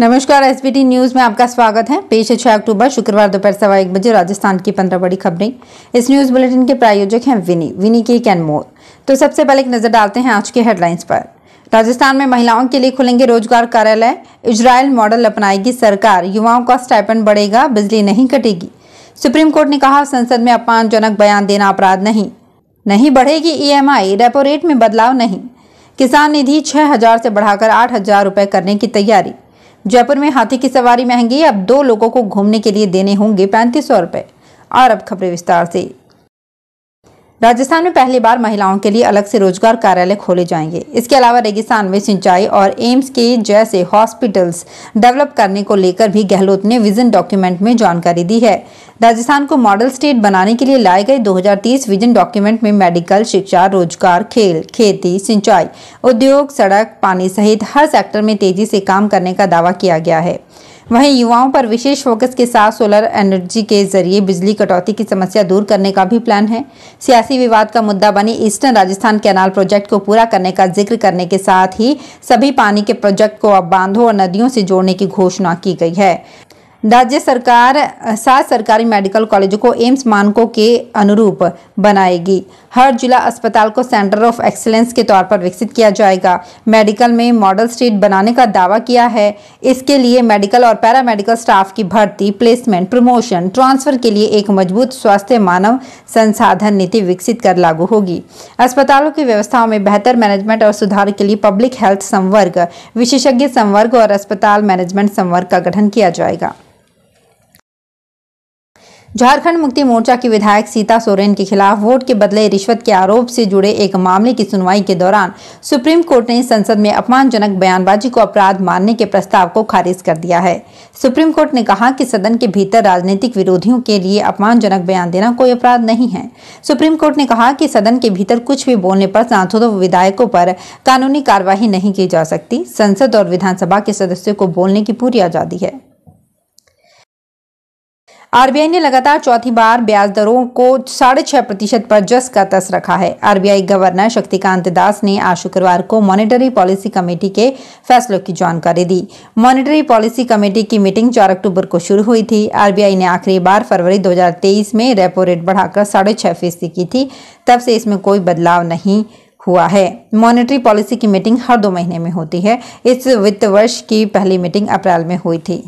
नमस्कार S news में आपका स्वागत है पेश है छः अक्टूबर शुक्रवार दोपहर सवा एक बजे राजस्थान की पंद्रह बड़ी खबरें इस न्यूज़ बुलेटिन के प्रायोजक हैं विनी विनी के कैन मोर तो सबसे पहले एक नज़र डालते हैं आज के हेडलाइंस पर राजस्थान में महिलाओं के लिए खुलेंगे रोजगार कार्यालय इजराइल मॉडल अपनाएगी सरकार युवाओं का स्टाइपन बढ़ेगा बिजली नहीं कटेगी सुप्रीम कोर्ट ने कहा संसद में अपमानजनक बयान देना अपराध नहीं नहीं बढ़ेगी ईएमआई रेपो रेट में बदलाव नहीं किसान निधि छः हज़ार से बढ़ाकर आठ हज़ार रुपये करने की तैयारी जयपुर में हाथी की सवारी महंगी अब दो लोगों को घूमने के लिए देने होंगे पैंतीस सौ रुपए और अब खबरें विस्तार से राजस्थान में पहली बार महिलाओं के लिए अलग से रोजगार कार्यालय खोले जाएंगे इसके अलावा रेगिस्तान में सिंचाई और एम्स के जैसे हॉस्पिटल्स डेवलप करने को लेकर भी गहलोत ने विजन डॉक्यूमेंट में जानकारी दी है राजस्थान को मॉडल स्टेट बनाने के लिए लाए गए 2030 विजन डॉक्यूमेंट में मेडिकल शिक्षा रोजगार खेल खेती सिंचाई उद्योग सड़क पानी सहित हर सेक्टर में तेजी से काम करने का दावा किया गया है वहीं युवाओं पर विशेष फोकस के साथ सोलर एनर्जी के जरिए बिजली कटौती की समस्या दूर करने का भी प्लान है सियासी विवाद का मुद्दा बनी ईस्टर्न राजस्थान कैनाल प्रोजेक्ट को पूरा करने का जिक्र करने के साथ ही सभी पानी के प्रोजेक्ट को अब बांधों और नदियों से जोड़ने की घोषणा की गई है राज्य सरकार सात सरकारी मेडिकल कॉलेजों को एम्स मानकों के अनुरूप बनाएगी हर जिला अस्पताल को सेंटर ऑफ एक्सीलेंस के तौर पर विकसित किया जाएगा मेडिकल में मॉडल स्टेट बनाने का दावा किया है इसके लिए मेडिकल और पैरामेडिकल स्टाफ की भर्ती प्लेसमेंट प्रमोशन ट्रांसफर के लिए एक मजबूत स्वास्थ्य मानव संसाधन नीति विकसित कर लागू होगी अस्पतालों की व्यवस्थाओं में बेहतर मैनेजमेंट और सुधार के लिए पब्लिक हेल्थ संवर्ग विशेषज्ञ संवर्ग और अस्पताल मैनेजमेंट संवर्ग का गठन किया जाएगा झारखंड मुक्ति मोर्चा की विधायक सीता सोरेन के खिलाफ वोट के बदले रिश्वत के आरोप से जुड़े एक मामले की सुनवाई के दौरान सुप्रीम कोर्ट ने संसद में अपमानजनक बयानबाजी को अपराध मानने के प्रस्ताव को खारिज कर दिया है सुप्रीम कोर्ट ने कहा कि सदन के भीतर राजनीतिक विरोधियों के लिए अपमानजनक बयान देना कोई अपराध नहीं है सुप्रीम कोर्ट ने कहा कि सदन के भीतर कुछ भी बोलने पर सांसदों व विधायकों पर कानूनी कार्यवाही नहीं की जा सकती संसद और विधानसभा के सदस्यों को बोलने की पूरी आजादी है आरबीआई ने लगातार चौथी बार ब्याज दरों को साढ़े छह प्रतिशत पर जस का तस रखा है आरबीआई गवर्नर शक्तिकांत दास ने आज शुक्रवार को मॉनेटरी पॉलिसी कमेटी के फैसलों की जानकारी दी मॉनेटरी पॉलिसी कमेटी की मीटिंग चार अक्टूबर को शुरू हुई थी आरबीआई ने आखिरी बार फरवरी दो में रेपो रेट बढ़ाकर साढ़े छह फीसदी की थी तब से इसमें कोई बदलाव नहीं हुआ है मॉनेटरी पॉलिसी की मीटिंग हर दो महीने में होती है इस वित्त वर्ष की पहली मीटिंग अप्रैल में हुई थी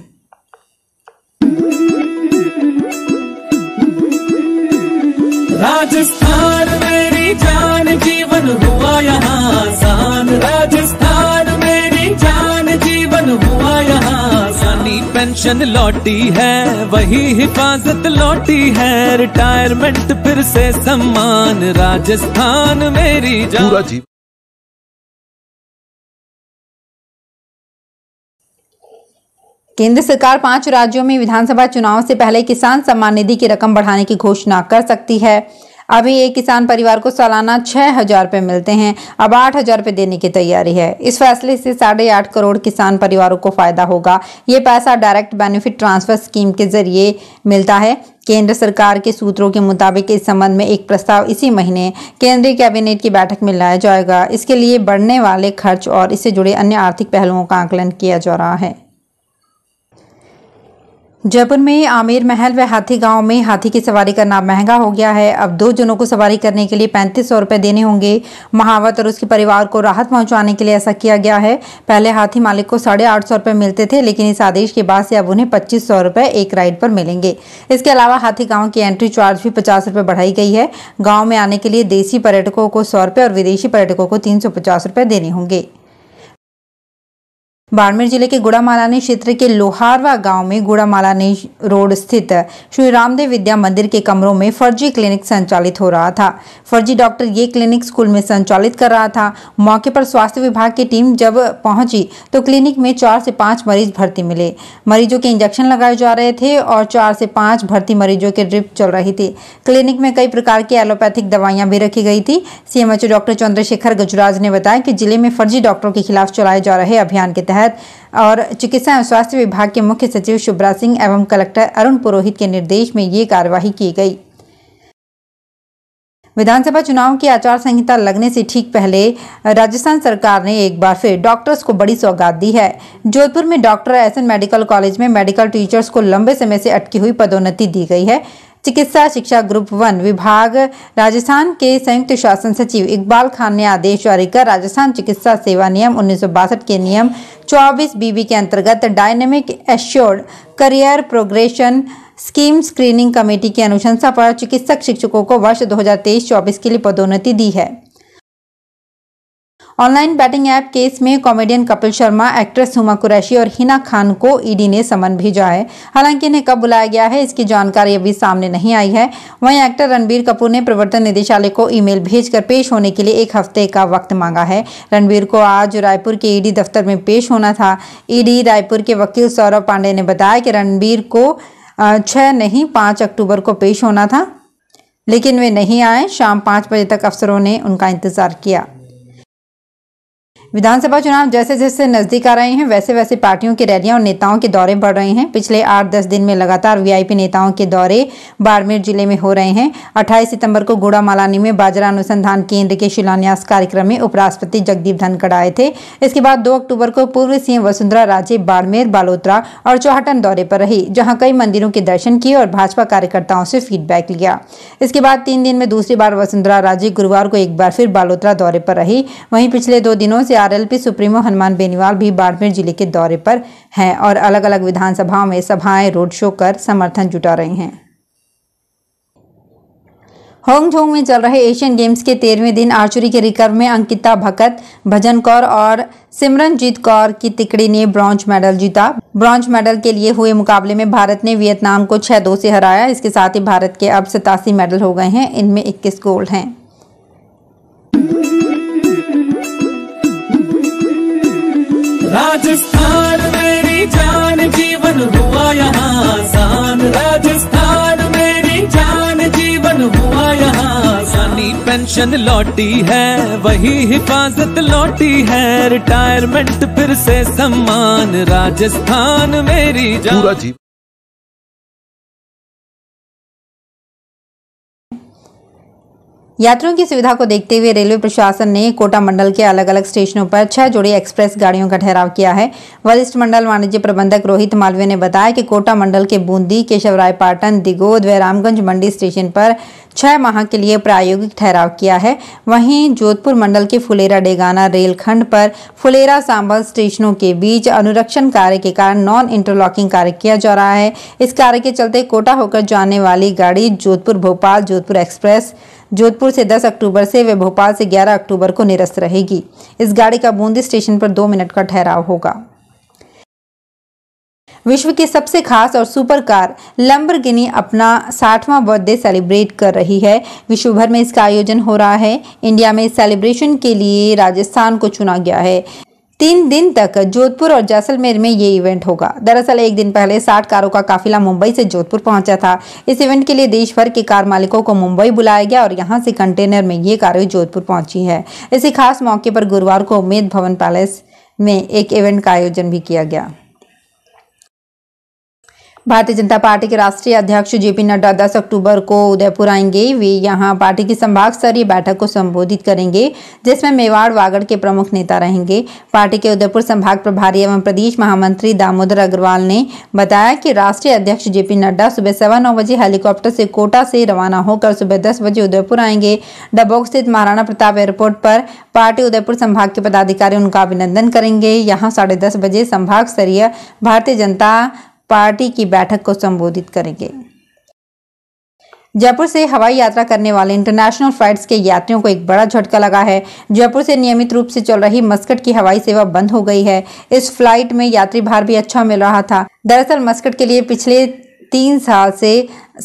राजस्थान मेरी जान जीवन हुआ यहाँ आसान राजस्थान मेरी जान जीवन हुआ यहाँ आसानी पेंशन लौटी है वही हिफाजत लौटी है रिटायरमेंट फिर से सम्मान राजस्थान मेरी जान केंद्र सरकार पांच राज्यों में विधानसभा चुनाव से पहले किसान सम्मान निधि की रकम बढ़ाने की घोषणा कर सकती है अभी एक किसान परिवार को सालाना छः हजार रुपये मिलते हैं अब आठ हजार रुपये देने की तैयारी है इस फैसले से साढ़े आठ करोड़ किसान परिवारों को फायदा होगा ये पैसा डायरेक्ट बेनिफिट ट्रांसफर स्कीम के जरिए मिलता है केंद्र सरकार के सूत्रों के मुताबिक इस संबंध में एक प्रस्ताव इसी महीने केंद्रीय कैबिनेट की बैठक में लाया जाएगा इसके लिए बढ़ने वाले खर्च और इससे जुड़े अन्य आर्थिक पहलुओं का आकलन किया जा रहा है जयपुर में आमिर महल व हाथी गांव में हाथी की सवारी करना महंगा हो गया है अब दो जनों को सवारी करने के लिए पैंतीस सौ रुपये देने होंगे महावत और उसके परिवार को राहत पहुंचाने के लिए ऐसा किया गया है पहले हाथी मालिक को साढ़े आठ सौ रुपये मिलते थे लेकिन इस आदेश के बाद से अब उन्हें पच्चीस सौ रुपये एक राइड पर मिलेंगे इसके अलावा हाथी गाँव की एंट्री चार्ज भी पचास रुपये बढ़ाई गई है गाँव में आने के लिए देशी पर्यटकों को सौ रुपये और विदेशी पर्यटकों को तीन सौ पचास रुपये देने होंगे बाड़मेर जिले के गुड़ामालानी क्षेत्र के लोहारवा गांव में गुड़ामालानी रोड स्थित श्री रामदेव विद्या मंदिर के कमरों में फर्जी क्लिनिक संचालित हो रहा था फर्जी डॉक्टर ये क्लिनिक स्कूल में संचालित कर रहा था मौके पर स्वास्थ्य विभाग की टीम जब पहुंची तो क्लिनिक में चार से पाँच मरीज भर्ती मिले मरीजों के इंजेक्शन लगाए जा रहे थे और चार से पाँच भर्ती मरीजों के ड्रिप चल रही थी क्लिनिक में कई प्रकार की एलोपैथिक दवाइयाँ भी रखी गई थी सीएमएचओ डॉक्टर चंद्रशेखर गजराज ने बताया कि जिले में फर्जी डॉक्टरों के खिलाफ चलाए जा रहे अभियान के तहत सेहत और चिकित्सा एवं स्वास्थ्य विभाग के मुख्य सचिव शुभ्रा सिंह एवं कलेक्टर अरुण पुरोहित के निर्देश में ये कार्यवाही की गई विधानसभा चुनाव की आचार संहिता लगने से ठीक पहले राजस्थान सरकार ने एक बार फिर डॉक्टर्स को बड़ी सौगात दी है जोधपुर में डॉक्टर एस मेडिकल कॉलेज में मेडिकल टीचर्स को लंबे समय से अटकी हुई पदोन्नति दी गई है चिकित्सा शिक्षा ग्रुप वन विभाग राजस्थान के संयुक्त शासन सचिव इकबाल खान ने आदेश जारी कर राजस्थान चिकित्सा सेवा नियम उन्नीस के नियम 24 बीबी के अंतर्गत dynamic assured career progression scheme screening committee की अनुशंसा पर चिकित्सक शिक्षकों को वर्ष 2023-24 के लिए पदोन्नति दी है ऑनलाइन बैटिंग ऐप केस में कॉमेडियन कपिल शर्मा एक्ट्रेस हुमा कुरैशी और हिना खान को ईडी ने समन भेजा है हालांकि इन्हें कब बुलाया गया है इसकी जानकारी अभी सामने नहीं आई है वहीं एक्टर रणबीर कपूर ने प्रवर्तन निदेशालय को ईमेल भेजकर पेश होने के लिए एक हफ्ते का वक्त मांगा है रणबीर को आज रायपुर के ईडी दफ्तर में पेश होना था ईडी रायपुर के वकील सौरभ पांडे ने बताया कि रणबीर को छः नहीं पाँच अक्टूबर को पेश होना था लेकिन वे नहीं आए शाम पाँच बजे तक अफसरों ने उनका इंतज़ार किया विधानसभा चुनाव जैसे जैसे नजदीक आ रहे हैं वैसे वैसे पार्टियों की रैलियां और नेताओं के दौरे बढ़ रहे हैं पिछले आठ दस दिन में लगातार वीआईपी नेताओं के दौरे बाड़मेर जिले में हो रहे हैं 28 सितंबर को गुड़ा मालानी में बाजरा अनुसंधान केंद्र के शिलान्यास कार्यक्रम में उपराष्ट्रपति जगदीप धनखड़ आए थे इसके बाद दो अक्टूबर को पूर्व सीएम वसुंधरा राजे बाड़मेर बालोतरा और चौहटन दौरे पर रही जहाँ कई मंदिरों के दर्शन किए और भाजपा कार्यकर्ताओं से फीडबैक लिया इसके बाद तीन दिन में दूसरी बार वसुंधरा राजे गुरुवार को एक बार फिर बालोतरा दौरे पर रही वहीं पिछले दो दिनों से आरएलपी सुप्रीमो हनुमान बेनीवाल भी बाड़मेर जिले के दौरे पर हैं और अलग अलग विधानसभाओं में सभाएं रोड शो कर समर्थन जुटा रहे हैं होंगझोंग में चल रहे एशियन गेम्स के तेरहवें दिन आर्चरी के रिकर्व में अंकिता भकत भजन कौर और सिमरनजीत कौर की तिकड़ी ने ब्रॉन्ज मेडल जीता ब्रॉन्ज मेडल के लिए हुए मुकाबले में भारत ने वियतनाम को छह दो से हराया इसके साथ ही भारत के अब सतासी मेडल हो गए हैं इनमें इक्कीस गोल्ड हैं राजस्थान मेरी जान जीवन हुआ यहाँ आसान राजस्थान मेरी जान जीवन हुआ यहाँ आसानी पेंशन लौटी है वही हिफाजत लौटी है रिटायरमेंट फिर से सम्मान राजस्थान मेरी जान यात्रियों की सुविधा को देखते हुए रेलवे प्रशासन ने कोटा मंडल के अलग अलग स्टेशनों पर छह जोड़ी एक्सप्रेस गाड़ियों का ठहराव किया है वरिष्ठ मंडल वाणिज्य प्रबंधक रोहित मालवीय ने बताया कि कोटा मंडल के बूंदी केशवराय पाटन दिगोद व रामगंज मंडी स्टेशन पर छह माह के लिए प्रायोगिक ठहराव किया है वहीं जोधपुर मंडल के फुलेरा डेगाना रेलखंड पर फुलेरा सांबल स्टेशनों के बीच अनुरक्षण कार्य के कारण नॉन इंटरलॉकिंग कार्य किया जा रहा है इस कार्य के चलते कोटा होकर जाने वाली गाड़ी जोधपुर भोपाल जोधपुर एक्सप्रेस जोधपुर से 10 अक्टूबर से वे भोपाल से 11 अक्टूबर को निरस्त रहेगी इस गाड़ी का बूंदी स्टेशन पर दो मिनट का ठहराव होगा विश्व की सबसे खास और सुपर कार लम्बरगिनी अपना साठवां बर्थडे सेलिब्रेट कर रही है विश्व भर में इसका आयोजन हो रहा है इंडिया में इस सेलिब्रेशन के लिए राजस्थान को चुना गया है तीन दिन तक जोधपुर और जैसलमेर में ये इवेंट होगा दरअसल एक दिन पहले साठ कारों का काफिला मुंबई से जोधपुर पहुंचा था इस इवेंट के लिए देश भर के कार मालिकों को मुंबई बुलाया गया और यहाँ से कंटेनर में ये कारें जोधपुर पहुंची है इसी खास मौके पर गुरुवार को उम्मेद भवन पैलेस में एक इवेंट का आयोजन भी किया गया भारतीय जनता पार्टी के राष्ट्रीय अध्यक्ष जेपी नड्डा दस अक्टूबर को उदयपुर आएंगे वे यहां पार्टी की संभाग स्तरीय बैठक को संबोधित करेंगे जिसमें मेवाड़ वागड़ के प्रमुख नेता रहेंगे पार्टी के उदयपुर संभाग प्रभारी एवं प्रदेश महामंत्री दामोदर अग्रवाल ने बताया कि राष्ट्रीय अध्यक्ष जेपी नड्डा सुबह सवा नौ बजे हेलीकॉप्टर से कोटा से रवाना होकर सुबह दस बजे उदयपुर आएंगे डबोक स्थित महाराणा प्रताप एयरपोर्ट पर पार्टी उदयपुर संभाग के पदाधिकारी उनका अभिनंदन करेंगे यहाँ साढ़े बजे संभाग स्तरीय भारतीय जनता पार्टी की बैठक को संबोधित करेंगे जयपुर से हवाई यात्रा करने वाले इंटरनेशनल फ्लाइट्स के यात्रियों को एक बड़ा झटका लगा है जयपुर से नियमित रूप से चल रही मस्कट की हवाई सेवा बंद हो गई है इस फ्लाइट में यात्री भार भी अच्छा मिल रहा था दरअसल मस्कट के लिए पिछले तीन साल से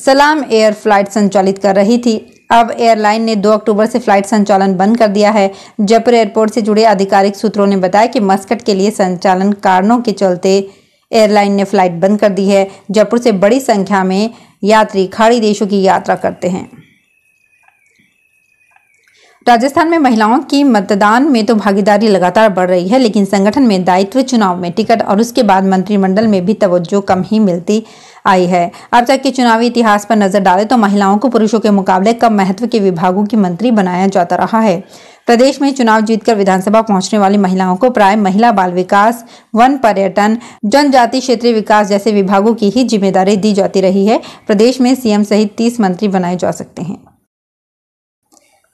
सलाम एयर फ्लाइट संचालित कर रही थी अब एयरलाइन ने 2 अक्टूबर से फ्लाइट संचालन बंद कर दिया है जयपुर एयरपोर्ट से जुड़े आधिकारिक सूत्रों ने बताया कि मस्कट के लिए संचालन कारणों के चलते एयरलाइन ने फ्लाइट बंद कर दी है जयपुर से बड़ी संख्या में यात्री खाड़ी देशों की यात्रा करते हैं राजस्थान में महिलाओं की मतदान में तो भागीदारी लगातार बढ़ रही है लेकिन संगठन में दायित्व चुनाव में टिकट और उसके बाद मंत्रिमंडल में भी तवज्जो कम ही मिलती आई है अब तक के चुनावी इतिहास पर नजर डालें तो महिलाओं को पुरुषों के मुकाबले कम महत्व के विभागों की मंत्री बनाया जाता रहा है प्रदेश में चुनाव जीतकर विधानसभा पहुंचने वाली महिलाओं को प्राय महिला बाल विकास वन पर्यटन जनजाति क्षेत्रीय विकास जैसे विभागों की ही जिम्मेदारी दी जाती रही है प्रदेश में सीएम सहित तीस मंत्री बनाए जा सकते हैं